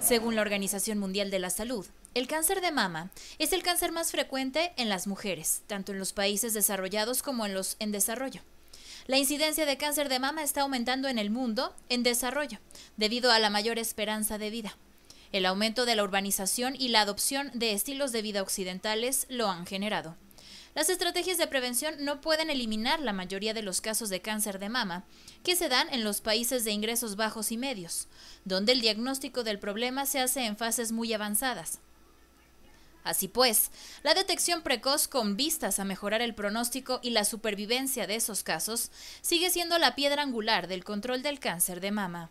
Según la Organización Mundial de la Salud, el cáncer de mama es el cáncer más frecuente en las mujeres, tanto en los países desarrollados como en los en desarrollo. La incidencia de cáncer de mama está aumentando en el mundo en desarrollo, debido a la mayor esperanza de vida. El aumento de la urbanización y la adopción de estilos de vida occidentales lo han generado. Las estrategias de prevención no pueden eliminar la mayoría de los casos de cáncer de mama que se dan en los países de ingresos bajos y medios, donde el diagnóstico del problema se hace en fases muy avanzadas. Así pues, la detección precoz con vistas a mejorar el pronóstico y la supervivencia de esos casos sigue siendo la piedra angular del control del cáncer de mama.